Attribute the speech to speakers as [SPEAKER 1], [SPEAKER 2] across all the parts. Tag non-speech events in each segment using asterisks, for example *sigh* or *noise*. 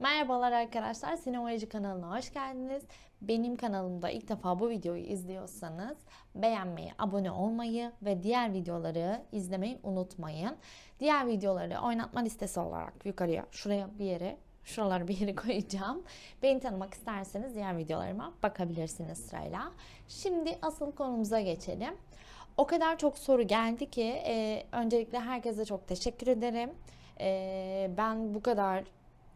[SPEAKER 1] Merhabalar arkadaşlar, Sinemoloji kanalına hoş geldiniz. Benim kanalımda ilk defa bu videoyu izliyorsanız beğenmeyi, abone olmayı ve diğer videoları izlemeyi unutmayın. Diğer videoları oynatma listesi olarak yukarıya, şuraya bir yere, şuralara bir yere *laughs* koyacağım. Beni tanımak isterseniz diğer videolarıma bakabilirsiniz sırayla. Şimdi asıl konumuza geçelim. O kadar çok soru geldi ki e, öncelikle herkese çok teşekkür ederim. E, ben bu kadar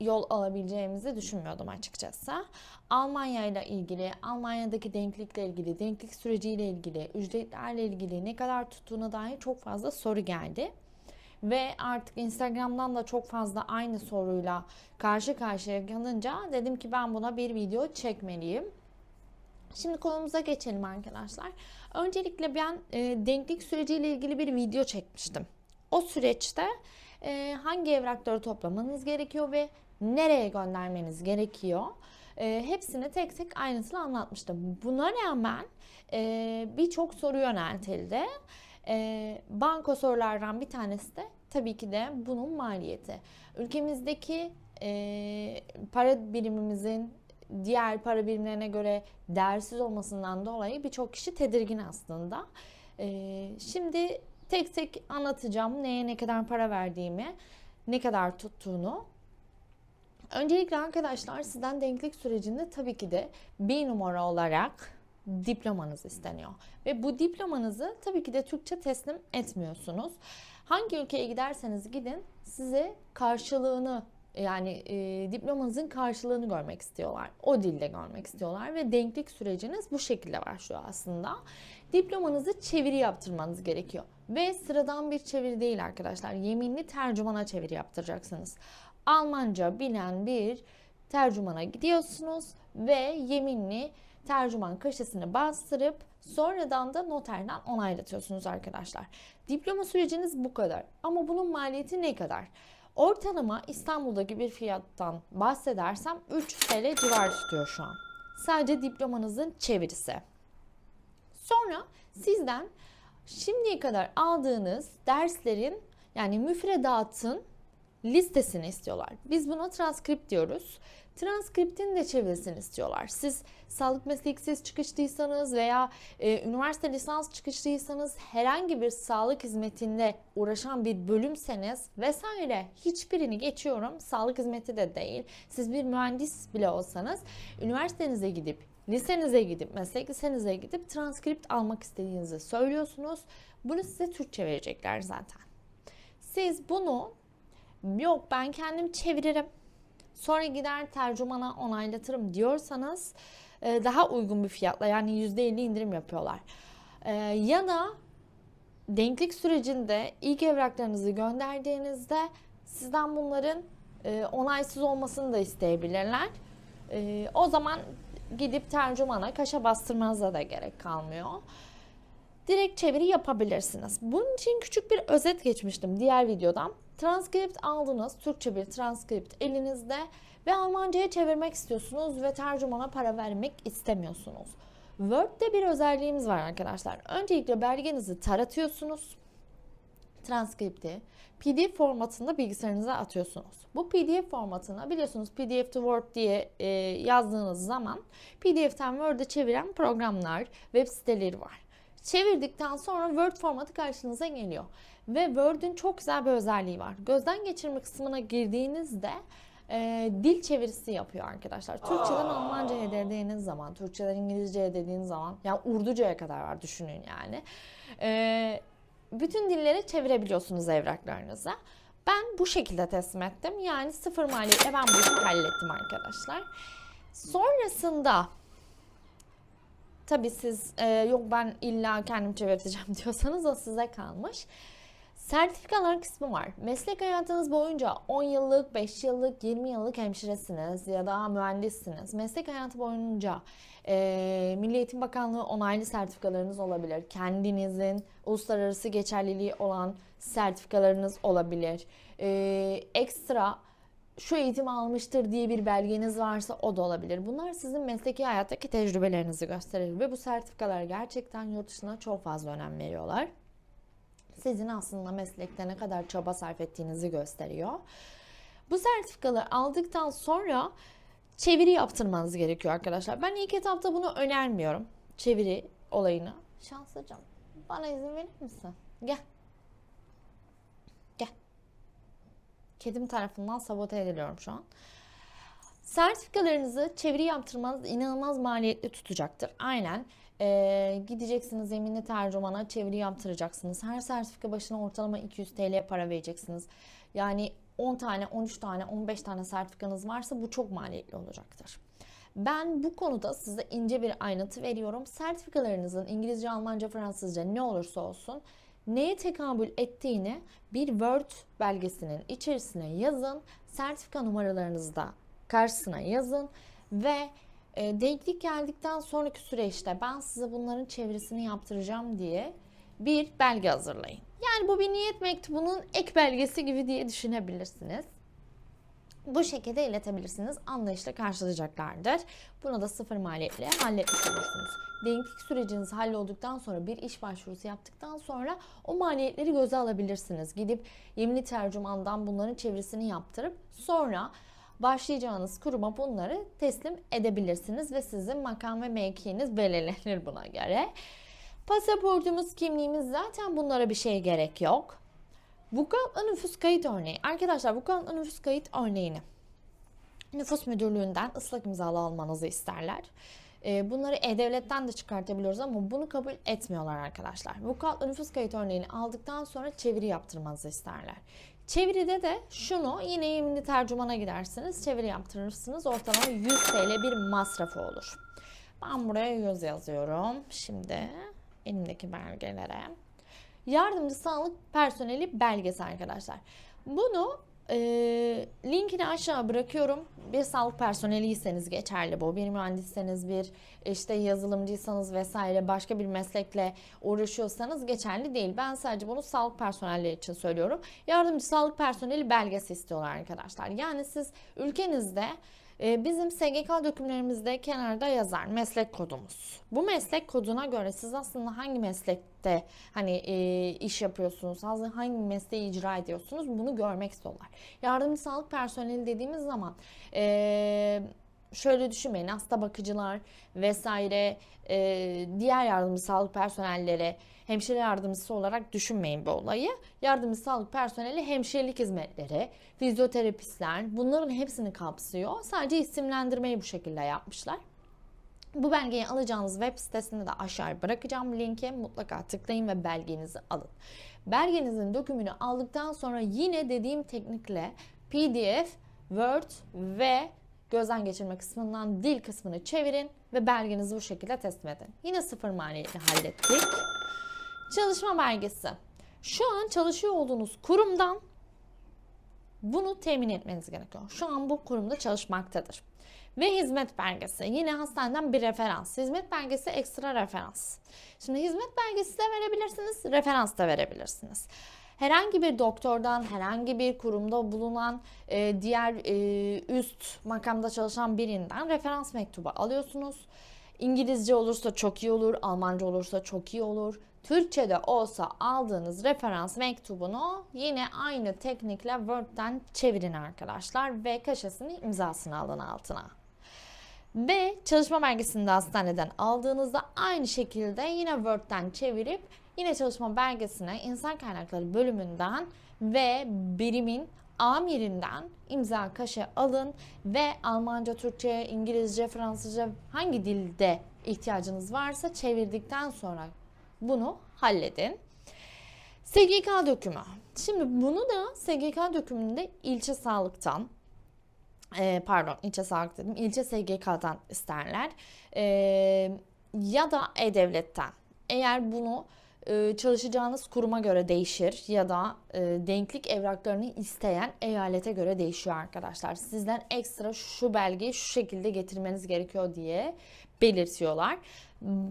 [SPEAKER 1] yol alabileceğimizi düşünmüyordum açıkçası. Almanya ile ilgili, Almanya'daki denklikle ilgili, denklik süreciyle ilgili, ücretlerle ilgili ne kadar tuttuğuna dair çok fazla soru geldi. Ve artık Instagram'dan da çok fazla aynı soruyla karşı karşıya kalınca dedim ki ben buna bir video çekmeliyim. Şimdi konumuza geçelim arkadaşlar. Öncelikle ben e, denklik süreciyle ilgili bir video çekmiştim. O süreçte e, hangi evrakları toplamanız gerekiyor ve nereye göndermeniz gerekiyor. E, hepsini tek tek ayrıntılı anlatmıştım. Buna rağmen e, birçok soru yöneltildi. E, banko sorulardan bir tanesi de tabii ki de bunun maliyeti. Ülkemizdeki e, para birimimizin diğer para birimlerine göre değersiz olmasından dolayı birçok kişi tedirgin aslında. E, şimdi tek tek anlatacağım neye ne kadar para verdiğimi, ne kadar tuttuğunu. Öncelikle arkadaşlar sizden denklik sürecinde tabii ki de bir numara olarak diplomanız isteniyor. Ve bu diplomanızı tabii ki de Türkçe teslim etmiyorsunuz. Hangi ülkeye giderseniz gidin size karşılığını yani e, diplomanızın karşılığını görmek istiyorlar. O dilde görmek istiyorlar ve denklik süreciniz bu şekilde başlıyor aslında. Diplomanızı çeviri yaptırmanız gerekiyor. Ve sıradan bir çeviri değil arkadaşlar. Yeminli tercümana çeviri yaptıracaksınız. Almanca bilen bir tercümana gidiyorsunuz ve yeminli tercüman kaşesini bastırıp sonradan da noterden onaylatıyorsunuz arkadaşlar. Diploma süreciniz bu kadar ama bunun maliyeti ne kadar? Ortalama İstanbul'daki bir fiyattan bahsedersem 3 TL civar tutuyor şu an. Sadece diplomanızın çevirisi. Sonra sizden şimdiye kadar aldığınız derslerin yani müfredatın listesini istiyorlar. Biz buna transkript diyoruz. Transkriptin de çevirisini istiyorlar. Siz sağlık mesleksiz çıkışlıysanız veya e, üniversite lisans çıkışlıysanız herhangi bir sağlık hizmetinde uğraşan bir bölümseniz vesaire hiçbirini geçiyorum. Sağlık hizmeti de değil. Siz bir mühendis bile olsanız üniversitenize gidip lisenize gidip meslek lisenize gidip transkript almak istediğinizi söylüyorsunuz. Bunu size Türkçe verecekler zaten. Siz bunu yok ben kendim çeviririm. Sonra gider tercümana onaylatırım diyorsanız e, daha uygun bir fiyatla yani %50 indirim yapıyorlar. E, ya da denklik sürecinde ilk evraklarınızı gönderdiğinizde sizden bunların e, onaysız olmasını da isteyebilirler. O zaman gidip tercümana kaşa bastırmanıza da gerek kalmıyor. Direkt çeviri yapabilirsiniz. Bunun için küçük bir özet geçmiştim diğer videodan. Transkript aldınız, Türkçe bir transkript elinizde ve Almanca'ya çevirmek istiyorsunuz ve tercümana para vermek istemiyorsunuz. Word'de bir özelliğimiz var arkadaşlar. Öncelikle belgenizi taratıyorsunuz. Transkripti PDF formatında bilgisayarınıza atıyorsunuz. Bu PDF formatına biliyorsunuz PDF to Word diye e, yazdığınız zaman PDF'ten Word'e çeviren programlar, web siteleri var. Çevirdikten sonra Word formatı karşınıza geliyor. Ve Word'ün çok güzel bir özelliği var. Gözden geçirme kısmına girdiğinizde e, dil çevirisi yapıyor arkadaşlar. Türkçeden Almanca'ya dediğiniz zaman, Türkçeden İngilizce'ye dediğiniz zaman, yani Urduca'ya kadar var düşünün yani. E, bütün dillere çevirebiliyorsunuz evraklarınızı. Ben bu şekilde teslim ettim. Yani sıfır maliyetle ben bu işi hallettim arkadaşlar. Sonrasında Tabii siz e, yok ben illa kendim çevireceğim *laughs* diyorsanız o size kalmış. Sertifikalar kısmı var. Meslek hayatınız boyunca 10 yıllık, 5 yıllık, 20 yıllık hemşiresiniz ya da mühendissiniz. Meslek hayatı boyunca e, Milli Eğitim Bakanlığı onaylı sertifikalarınız olabilir. Kendinizin uluslararası geçerliliği olan sertifikalarınız olabilir. E, ekstra şu eğitimi almıştır diye bir belgeniz varsa o da olabilir. Bunlar sizin mesleki hayattaki tecrübelerinizi gösterir ve bu sertifikalar gerçekten yurt dışına çok fazla önem veriyorlar. Sizin aslında meslekte ne kadar çaba sarf ettiğinizi gösteriyor. Bu sertifikaları aldıktan sonra çeviri yaptırmanız gerekiyor arkadaşlar. Ben ilk etapta bunu önermiyorum. Çeviri olayını. Şanslıcam bana izin verir misin? Gel kedim tarafından sabote ediliyorum şu an. Sertifikalarınızı çeviri yaptırmanız inanılmaz maliyetli tutacaktır. Aynen e, gideceksiniz yeminli tercümana çeviri yaptıracaksınız. Her sertifika başına ortalama 200 TL para vereceksiniz. Yani 10 tane, 13 tane, 15 tane sertifikanız varsa bu çok maliyetli olacaktır. Ben bu konuda size ince bir ayrıntı veriyorum. Sertifikalarınızın İngilizce, Almanca, Fransızca ne olursa olsun neye tekabül ettiğini bir Word belgesinin içerisine yazın. Sertifika numaralarınızı da karşısına yazın ve e, denklik geldikten sonraki süreçte ben size bunların çevirisini yaptıracağım diye bir belge hazırlayın. Yani bu bir niyet mektubunun ek belgesi gibi diye düşünebilirsiniz bu şekilde iletebilirsiniz. Anlayışla karşılayacaklardır. Bunu da sıfır maliyetle halletmiş olursunuz. Denklik süreciniz hallolduktan sonra bir iş başvurusu yaptıktan sonra o maliyetleri göze alabilirsiniz. Gidip yeminli tercümandan bunların çevirisini yaptırıp sonra başlayacağınız kuruma bunları teslim edebilirsiniz ve sizin makam ve mevkiiniz belirlenir buna göre. Pasaportumuz, kimliğimiz zaten bunlara bir şey gerek yok. Vukuatlı nüfus kayıt örneği. Arkadaşlar vukuatlı nüfus kayıt örneğini nüfus müdürlüğünden ıslak imzalı almanızı isterler. Ee, bunları E-Devlet'ten de çıkartabiliyoruz ama bunu kabul etmiyorlar arkadaşlar. Vukuatlı nüfus kayıt örneğini aldıktan sonra çeviri yaptırmanızı isterler. Çeviride de şunu yine yeminli tercümana gidersiniz. Çeviri yaptırırsınız. Ortalama 100 TL bir masrafı olur. Ben buraya 100 yazıyorum. Şimdi elimdeki belgelere yardımcı sağlık personeli belgesi arkadaşlar. Bunu e, linkini aşağı bırakıyorum. Bir sağlık personeliyseniz geçerli bu. Bir mühendisseniz, bir işte yazılımcıysanız vesaire başka bir meslekle uğraşıyorsanız geçerli değil. Ben sadece bunu sağlık personelleri için söylüyorum. Yardımcı sağlık personeli belgesi istiyorlar arkadaşlar. Yani siz ülkenizde ee, bizim SGK dökümlerimizde kenarda yazar meslek kodumuz. Bu meslek koduna göre siz aslında hangi meslekte hani e, iş yapıyorsunuz, hangi mesleği icra ediyorsunuz bunu görmek istiyorlar. Yardımcı sağlık personeli dediğimiz zaman... E, şöyle düşünmeyin hasta bakıcılar vesaire e, diğer yardımcı sağlık personellere hemşire yardımcısı olarak düşünmeyin bu olayı. Yardımcı sağlık personeli hemşirelik hizmetleri, fizyoterapistler bunların hepsini kapsıyor. Sadece isimlendirmeyi bu şekilde yapmışlar. Bu belgeyi alacağınız web sitesinde de aşağı bırakacağım linki mutlaka tıklayın ve belgenizi alın. Belgenizin dökümünü aldıktan sonra yine dediğim teknikle PDF, Word ve gözden geçirme kısmından dil kısmını çevirin ve belgenizi bu şekilde teslim edin. Yine sıfır maliyetle hallettik. Çalışma belgesi. Şu an çalışıyor olduğunuz kurumdan bunu temin etmeniz gerekiyor. Şu an bu kurumda çalışmaktadır. Ve hizmet belgesi. Yine hastaneden bir referans. Hizmet belgesi ekstra referans. Şimdi hizmet belgesi de verebilirsiniz, referans da verebilirsiniz herhangi bir doktordan, herhangi bir kurumda bulunan e, diğer e, üst makamda çalışan birinden referans mektubu alıyorsunuz. İngilizce olursa çok iyi olur, Almanca olursa çok iyi olur. Türkçe'de olsa aldığınız referans mektubunu yine aynı teknikle Word'den çevirin arkadaşlar ve kaşesini imzasını alın altına. Ve çalışma belgesini de hastaneden aldığınızda aynı şekilde yine Word'den çevirip Yine çalışma belgesine insan kaynakları bölümünden ve birimin amirinden imza kaşe alın ve Almanca, Türkçe, İngilizce, Fransızca hangi dilde ihtiyacınız varsa çevirdikten sonra bunu halledin. SGK dökümü. Şimdi bunu da SGK dökümünde ilçe sağlıktan e, pardon ilçe sağlık dedim ilçe SGK'dan isterler e, ya da E-Devlet'ten. Eğer bunu e, çalışacağınız kuruma göre değişir ya da e, denklik evraklarını isteyen eyalete göre değişiyor arkadaşlar. Sizden ekstra şu belgeyi şu şekilde getirmeniz gerekiyor diye belirtiyorlar.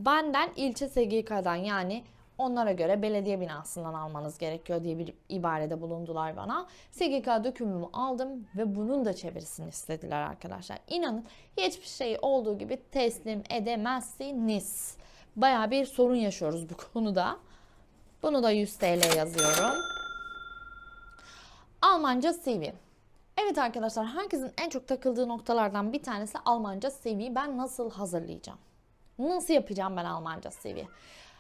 [SPEAKER 1] Benden ilçe SGK'dan yani onlara göre belediye binasından almanız gerekiyor diye bir ibarede bulundular bana. SGK dökümümü aldım ve bunun da çevirisini istediler arkadaşlar. İnanın hiçbir şeyi olduğu gibi teslim edemezsiniz baya bir sorun yaşıyoruz bu konuda. Bunu da 100 TL yazıyorum. Almanca CV. Evet arkadaşlar herkesin en çok takıldığı noktalardan bir tanesi Almanca CV. Ben nasıl hazırlayacağım? Nasıl yapacağım ben Almanca CV?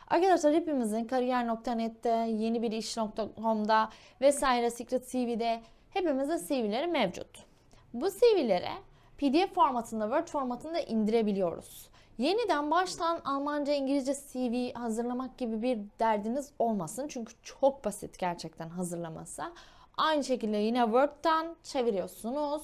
[SPEAKER 1] Arkadaşlar hepimizin kariyer.net'te, yeni bir iş.com'da vesaire Secret CV'de hepimizde CV'leri mevcut. Bu CV'lere PDF formatında, Word formatında indirebiliyoruz. Yeniden baştan Almanca, İngilizce CV hazırlamak gibi bir derdiniz olmasın. Çünkü çok basit gerçekten hazırlaması. Aynı şekilde yine Word'dan çeviriyorsunuz.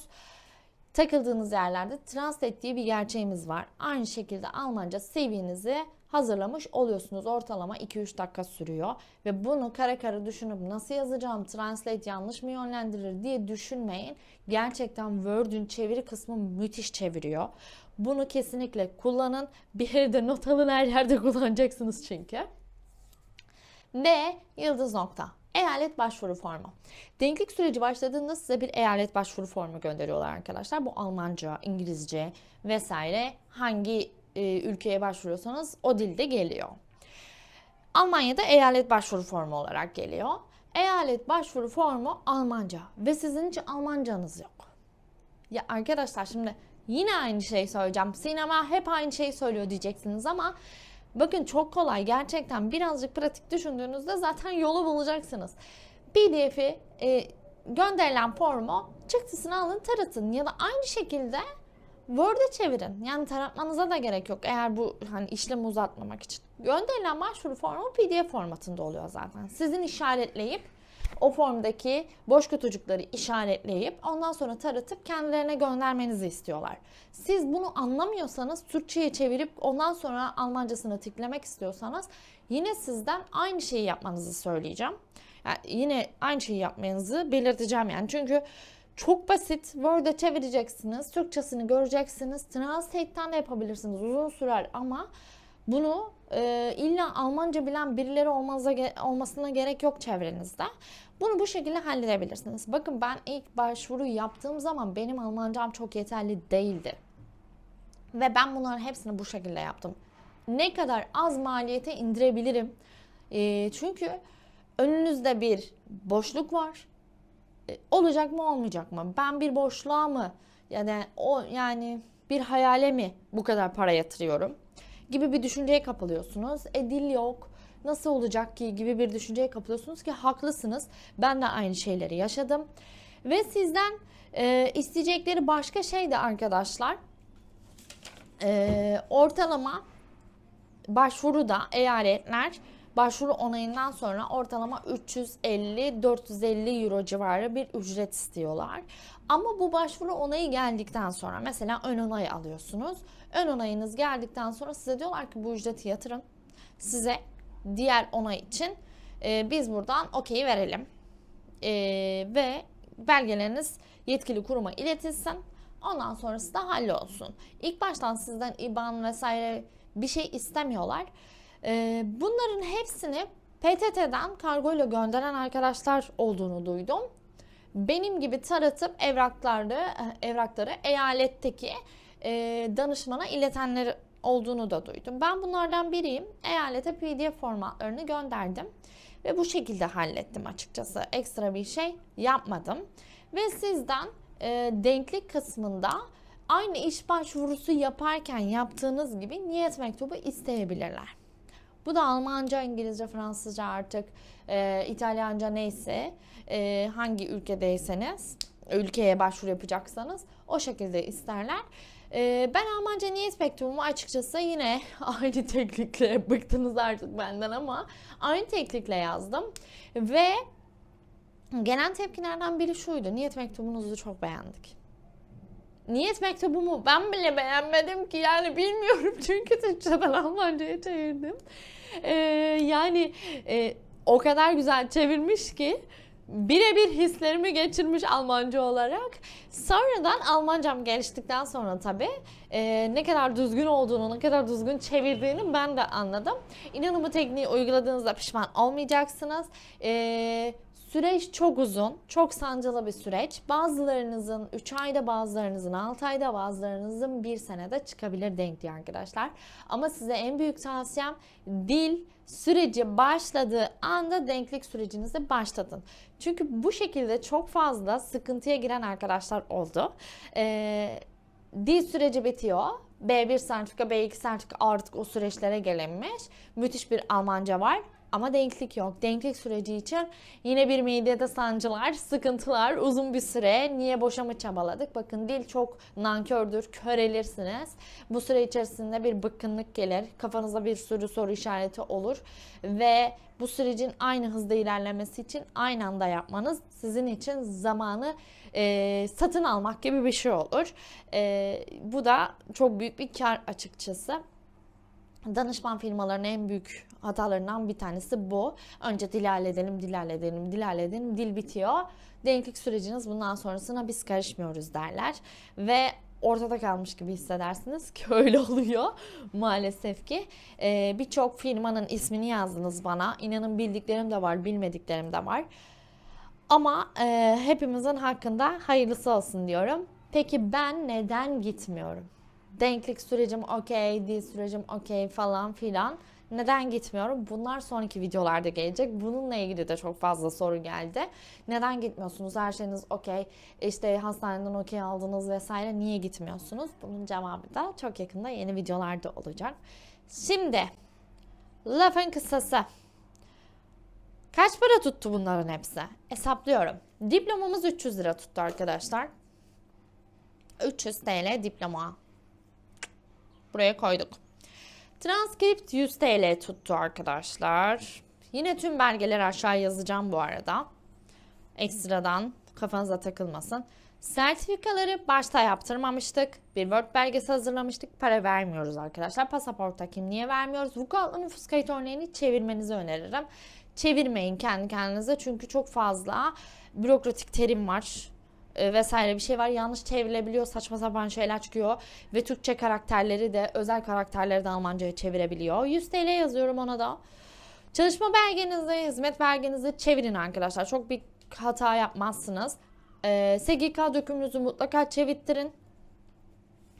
[SPEAKER 1] Takıldığınız yerlerde translate diye bir gerçeğimiz var. Aynı şekilde Almanca CV'nizi hazırlamış oluyorsunuz. Ortalama 2-3 dakika sürüyor. Ve bunu kara kara düşünüp nasıl yazacağım, translate yanlış mı yönlendirir diye düşünmeyin. Gerçekten Word'ün çeviri kısmı müthiş çeviriyor. Bunu kesinlikle kullanın. Bir de not alın her yerde *laughs* kullanacaksınız çünkü. B. Yıldız nokta. Eyalet başvuru formu. Denklik süreci başladığında size bir eyalet başvuru formu gönderiyorlar arkadaşlar. Bu Almanca, İngilizce vesaire hangi e, ülkeye başvuruyorsanız o dilde geliyor. Almanya'da eyalet başvuru formu olarak geliyor. Eyalet başvuru formu Almanca ve sizin hiç Almancanız yok. Ya arkadaşlar şimdi yine aynı şeyi söyleyeceğim. Sinema hep aynı şeyi söylüyor diyeceksiniz ama bakın çok kolay gerçekten birazcık pratik düşündüğünüzde zaten yolu bulacaksınız. PDF'i e, gönderilen formu çıktısını alın taratın ya da aynı şekilde Word'e çevirin. Yani taratmanıza da gerek yok eğer bu hani işlemi uzatmamak için. Gönderilen başvuru formu PDF formatında oluyor zaten. Sizin işaretleyip o formdaki boş kutucukları işaretleyip ondan sonra taratıp kendilerine göndermenizi istiyorlar. Siz bunu anlamıyorsanız Türkçe'ye çevirip ondan sonra Almancasını tiklemek istiyorsanız yine sizden aynı şeyi yapmanızı söyleyeceğim. Yani yine aynı şeyi yapmanızı belirteceğim yani çünkü çok basit. Word'e çevireceksiniz, Türkçesini göreceksiniz. Translate'ten de yapabilirsiniz. Uzun sürer ama bunu e, illa Almanca bilen birileri olmanıza olmasına gerek yok çevrenizde. Bunu bu şekilde halledebilirsiniz. Bakın ben ilk başvuru yaptığım zaman benim Almancam çok yeterli değildi. Ve ben bunların hepsini bu şekilde yaptım. Ne kadar az maliyete indirebilirim? E, çünkü önünüzde bir boşluk var. E, olacak mı olmayacak mı? Ben bir boşluğa mı? Yani o yani bir hayale mi bu kadar para yatırıyorum? gibi bir düşünceye kapılıyorsunuz. E dil yok, nasıl olacak ki gibi bir düşünceye kapılıyorsunuz ki haklısınız. Ben de aynı şeyleri yaşadım. Ve sizden e, isteyecekleri başka şey de arkadaşlar e, ortalama başvuruda eyaletler Başvuru onayından sonra ortalama 350-450 euro civarı bir ücret istiyorlar. Ama bu başvuru onayı geldikten sonra mesela ön onay alıyorsunuz. Ön onayınız geldikten sonra size diyorlar ki bu ücreti yatırın. Size diğer onay için e, biz buradan okey verelim. E, ve belgeleriniz yetkili kuruma iletilsin. Ondan sonrası da hallolsun. İlk baştan sizden IBAN vesaire bir şey istemiyorlar. Ee, bunların hepsini PTT'den kargoyla gönderen arkadaşlar olduğunu duydum. Benim gibi taratıp evrakları, evrakları eyaletteki e, danışmana iletenler olduğunu da duydum. Ben bunlardan biriyim. Eyalete PDF formatlarını gönderdim ve bu şekilde hallettim açıkçası. Ekstra bir şey yapmadım. Ve sizden e, denklik kısmında aynı iş başvurusu yaparken yaptığınız gibi niyet mektubu isteyebilirler. Bu da Almanca, İngilizce, Fransızca artık e, İtalyanca neyse e, hangi ülkedeyseniz ülkeye başvuru yapacaksanız o şekilde isterler. Ee, ben Almanca niyet spektrumu açıkçası yine *laughs* aynı teknikle bıktınız artık benden ama aynı teknikle yazdım ve gelen tepkilerden biri şuydu. Niyet mektubunuzu çok beğendik niyet mektubumu ben bile beğenmedim ki yani bilmiyorum *laughs* çünkü Türkçeden Almanca'ya çevirdim. Ee, yani e, o kadar güzel çevirmiş ki birebir hislerimi geçirmiş Almanca olarak. Sonradan Almancam geliştikten sonra tabii e, ne kadar düzgün olduğunu, ne kadar düzgün çevirdiğini ben de anladım. İnanın bu tekniği uyguladığınızda pişman olmayacaksınız. E, Süreç çok uzun, çok sancılı bir süreç. Bazılarınızın 3 ayda, bazılarınızın 6 ayda, bazılarınızın 1 senede çıkabilir denkliği arkadaşlar. Ama size en büyük tavsiyem dil süreci başladığı anda denklik sürecinizi başlatın. Çünkü bu şekilde çok fazla sıkıntıya giren arkadaşlar oldu. Ee, dil süreci bitiyor. B1 sertifika, B2 sertifika artık o süreçlere gelinmiş. Müthiş bir Almanca var ama denklik yok. Denklik süreci için yine bir midede sancılar, sıkıntılar, uzun bir süre. Niye boşama çabaladık? Bakın dil çok nankördür, körelirsiniz. Bu süre içerisinde bir bıkkınlık gelir. Kafanızda bir sürü soru işareti olur. Ve bu sürecin aynı hızda ilerlemesi için aynı anda yapmanız sizin için zamanı e, satın almak gibi bir şey olur. E, bu da çok büyük bir kar açıkçası. Danışman firmaların en büyük hatalarından bir tanesi bu. Önce dilal edelim, dilal edelim, dilal edelim, dil bitiyor. Denklik süreciniz bundan sonrasına biz karışmıyoruz derler. Ve ortada kalmış gibi hissedersiniz ki *laughs* öyle oluyor maalesef ki. Ee, Birçok firmanın ismini yazdınız bana. İnanın bildiklerim de var, bilmediklerim de var. Ama e, hepimizin hakkında hayırlısı olsun diyorum. Peki ben neden gitmiyorum? denklik sürecim okey, dil sürecim okey falan filan. Neden gitmiyorum? Bunlar sonraki videolarda gelecek. Bununla ilgili de çok fazla soru geldi. Neden gitmiyorsunuz? Her şeyiniz okey. İşte hastaneden okey aldınız vesaire. Niye gitmiyorsunuz? Bunun cevabı da çok yakında yeni videolarda olacak. Şimdi lafın kısası. Kaç para tuttu bunların hepsi? Hesaplıyorum. Diplomamız 300 lira tuttu arkadaşlar. 300 TL diploma Buraya koyduk. Transkript 100 TL tuttu arkadaşlar. Yine tüm belgeleri aşağı yazacağım bu arada. Ekstradan kafanıza takılmasın. Sertifikaları başta yaptırmamıştık. Bir Word belgesi hazırlamıştık. Para vermiyoruz arkadaşlar. Pasaporta kimliğe vermiyoruz. Vukuatlı nüfus kayıt örneğini çevirmenizi öneririm. Çevirmeyin kendi kendinize çünkü çok fazla bürokratik terim var. E, vesaire bir şey var. Yanlış çevrilebiliyor. Saçma sapan şeyler çıkıyor. Ve Türkçe karakterleri de özel karakterleri de Almanca'ya çevirebiliyor. 100 TL yazıyorum ona da. Çalışma belgenizi, hizmet belgenizi çevirin arkadaşlar. Çok bir hata yapmazsınız. E, SGK dökümünüzü mutlaka çevirttirin.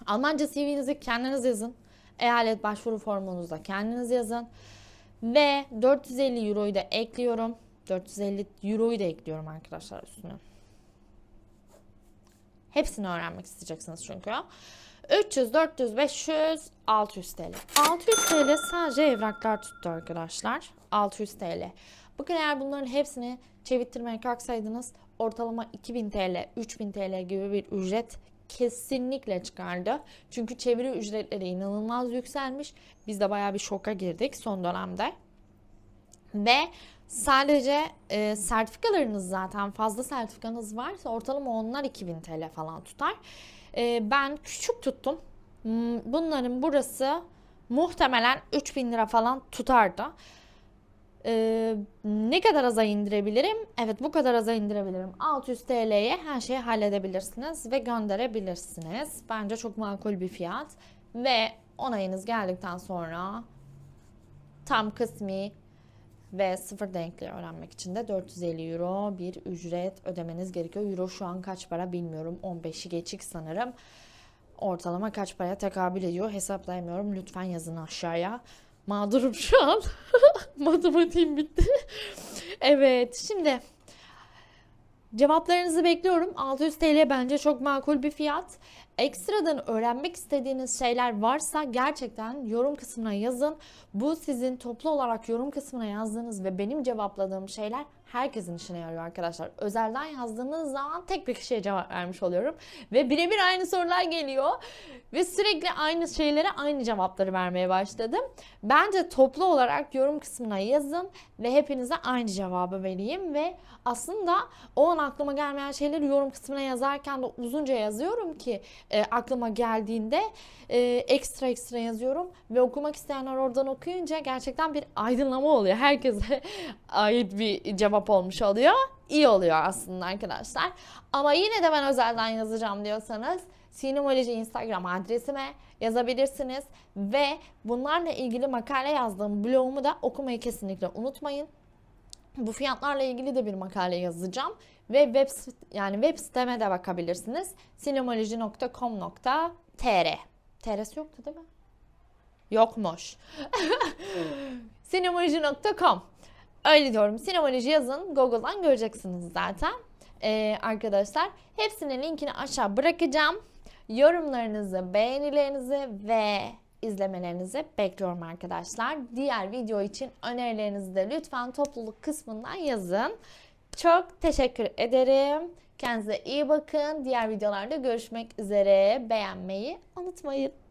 [SPEAKER 1] Almanca CV'nizi kendiniz yazın. Eyalet başvuru formunuzda kendiniz yazın. Ve 450 euroyu da ekliyorum. 450 euroyu da ekliyorum arkadaşlar üstüne. Hepsini öğrenmek isteyeceksiniz çünkü. 300, 400, 500, 600 TL. 600 TL sadece evraklar tuttu arkadaşlar. 600 TL. Bakın eğer bunların hepsini çevirttirmeye kalksaydınız ortalama 2000 TL, 3000 TL gibi bir ücret kesinlikle çıkardı. Çünkü çeviri ücretleri inanılmaz yükselmiş. Biz de baya bir şoka girdik son dönemde. Ve Sadece e, sertifikalarınız zaten fazla sertifikanız varsa ortalama onlar 2000 TL falan tutar. E, ben küçük tuttum. Hmm, bunların burası muhtemelen 3000 lira falan tutardı. Ee, ne kadar aza indirebilirim? Evet bu kadar aza indirebilirim. 600 TL'ye her şeyi halledebilirsiniz ve gönderebilirsiniz. Bence çok makul bir fiyat. Ve onayınız geldikten sonra tam kısmi ve sıfır denkli öğrenmek için de 450 euro bir ücret ödemeniz gerekiyor. Euro şu an kaç para bilmiyorum. 15'i geçik sanırım. Ortalama kaç paraya tekabül ediyor hesaplayamıyorum. Lütfen yazın aşağıya. Mağdurum şu an. *laughs* Matematiğim bitti. evet şimdi cevaplarınızı bekliyorum. 600 TL bence çok makul bir fiyat ekstradan öğrenmek istediğiniz şeyler varsa gerçekten yorum kısmına yazın. Bu sizin toplu olarak yorum kısmına yazdığınız ve benim cevapladığım şeyler herkesin işine yarıyor arkadaşlar. Özelden yazdığınız zaman tek bir kişiye cevap vermiş oluyorum. Ve birebir aynı sorular geliyor. Ve sürekli aynı şeylere aynı cevapları vermeye başladım. Bence toplu olarak yorum kısmına yazın ve hepinize aynı cevabı vereyim. Ve aslında o an aklıma gelmeyen şeyleri yorum kısmına yazarken de uzunca yazıyorum ki e, aklıma geldiğinde e, ekstra ekstra yazıyorum. Ve okumak isteyenler oradan okuyunca gerçekten bir aydınlama oluyor. Herkese *laughs* ait bir cevap cevap olmuş oluyor. İyi oluyor aslında arkadaşlar. Ama yine de ben özelden yazacağım diyorsanız Sinemoloji Instagram adresime yazabilirsiniz ve bunlarla ilgili makale yazdığım blogumu da okumayı kesinlikle unutmayın. Bu fiyatlarla ilgili de bir makale yazacağım ve web yani web siteme de bakabilirsiniz. sinemoloji.com.tr TR'si yoktu değil mi? Yokmuş. *laughs* sinemoloji.com Öyle diyorum. Sinemoloji yazın. Google'dan göreceksiniz zaten. Ee, arkadaşlar hepsinin linkini aşağı bırakacağım. Yorumlarınızı, beğenilerinizi ve izlemelerinizi bekliyorum arkadaşlar. Diğer video için önerilerinizi de lütfen topluluk kısmından yazın. Çok teşekkür ederim. Kendinize iyi bakın. Diğer videolarda görüşmek üzere. Beğenmeyi unutmayın.